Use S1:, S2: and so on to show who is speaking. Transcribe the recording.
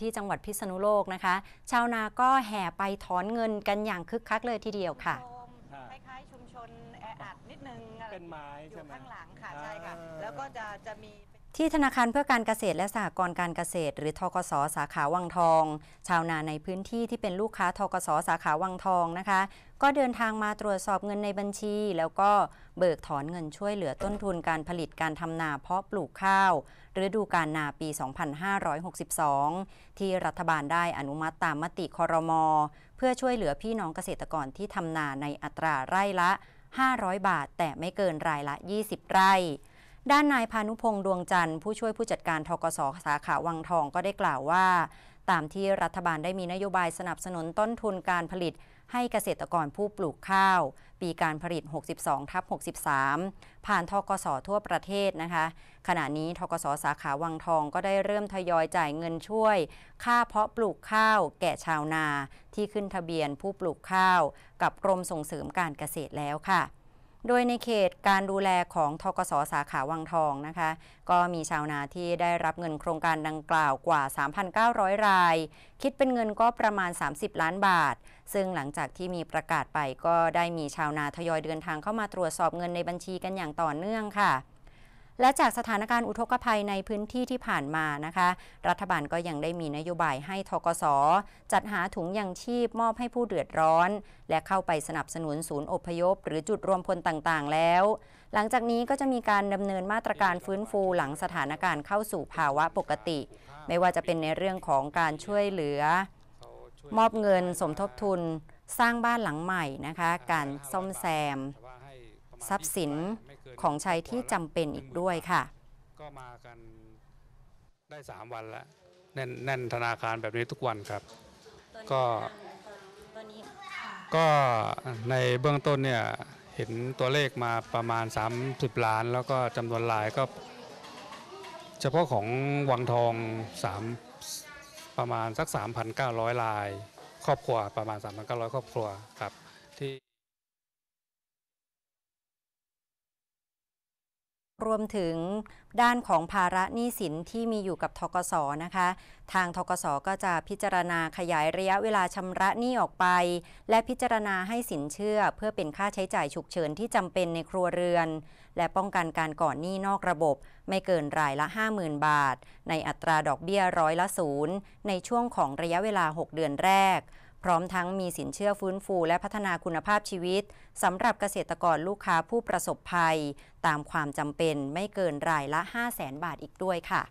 S1: ที่จังหวัดพิษณุโลกนะคะ ชาวนาก็แห่ไปถอนเงินกันอย่างคึกคักเลยทีเดียวค่ะคล้ายๆชุมชนแออัดนิด
S2: นึงเป็นไม้อยู่ใช่ไหมข้างหลังค่ะ ใช่ค่ะ แล้วก็จะ
S1: จะมีที่ธนาคารเพื่อการเกษตรและสหกรณ์การเกษตร หรือทกสสาขาวังทอง ชาวนาในพื้นที่ที่เป็นลูกค้าทกสสาขาวังทองนะคะ ก็เดินทางมาตรวจสอบเงินในบัญชี แล้วก็เบิกถอนเงินช่วยเหลือต้นทุนการผลิตการทำนาเพาะปลูกข้าวฤดูการนาปี 2562 ที่รัฐบาลได้อนุมัติตามมติคอรมอเพื่อช่วยเหลือพี่น้องเกษตรกรที่ทำนาในอัตราไร่ละ 500 บาท แต่ไม่เกินรายละ 20 ไร่ด้านนาย พานุพงษ์ดวงจันทร์ผู้ช่วยผู้จัดการทกสสาขาวังทองก็ได้กล่าวว่า ตามที่รัฐบาลได้มีนโยบายสนับสนุนต้นทุนการผลิตให้เกษตรกรผู้ปลูกข้าว ปีการผลิต 62ทับ63 ผ่านทกสทั่วประเทศนะคะ ขณะนี้ทกสสาขาวังทองก็ได้เริ่มทยอย จ่ายเงินช่วย ค่าเพาะปลูกข้าว แก่ชาวนาที่ขึ้นทะเบียนผู้ปลูกข้าว กับกรมส่งเสริมการเกษตรแล้วค่ะโดยในเขตการดูแลของทกสสาขาวังทองนะคะ ก็มีชาวนาที่ได้รับเงินโครงการดังกล่าวกว่า 3,900 ราย คิดเป็นเงินก็ประมาณ 30 ล้านบาท ซึ่งหลังจากที่มีประกาศไปก็ได้มีชาวนาทยอยเดินทางเข้ามาตรวจสอบเงินในบัญชีกันอย่างต่อเนื่องค่ะและจากสถานการณ์อุทกภัยในพื้นที่ที่ผ่านมานะคะ รัฐบาลก็ยังได้มีนโยบายให้ทกศจัดหาถุงยังชีพมอบให้ผู้เดือดร้อน และเข้าไปสนับสนุนศูนย์อพยพหรือจุดรวมพลต่างๆ แล้ว หลังจากนี้ก็จะมีการดำเนินมาตรการฟื้นฟูหลังสถานการณ์เข้าสู่ภาวะปกติ ไม่ว่าจะเป็นในเรื่องของการช่วยเหลือมอบเงินสมทบทุนสร้างบ้านหลังใหม่นะคะการซ่อมแซมทรัพย์สินของใช้ที่จำเป็นอีกด้วยค่ะ
S2: ก็มากันได้ 3 วันแล้ว แน่นแน่นธนาคารแบบนี้ทุกวันครับ ก็ก็ในเบื้องต้นเนี่ย เห็นตัวเลขมาประมาณ 30 ล้าน แล้วก็จำนวนลายก็ เฉพาะของวังทอง3ประมาณสัก 3,900 ลาย ครอบครัวประมาณ 3,900 ครอบครัวครับที่
S1: รวมถึงด้านของภาระหนี้สินที่มีอยู่กับทกศนะคะ ทางทกศก็จะพิจารณาขยายระยะเวลาชำระหนี้ออกไป และพิจารณาให้สินเชื่อเพื่อเป็นค่าใช้จ่ายฉุกเฉินที่จำเป็นในครัวเรือน และป้องกันการก่อนหนี้นอกระบบไม่เกินรายละ 50,000 บาท ในอัตราดอกเบี้ยร้อยละศูนย์ในช่วงของระยะเวลา 6 เดือนแรกพร้อมทั้งมีสินเชื่อฟื้นฟูและพัฒนาคุณภาพชีวิตสำหรับเกษตรกรลูกค้าผู้ประสบภัย ตามความจำเป็นไม่เกินรายละ5 0 0 0 0 0 บาทอีกด้วยค่ะ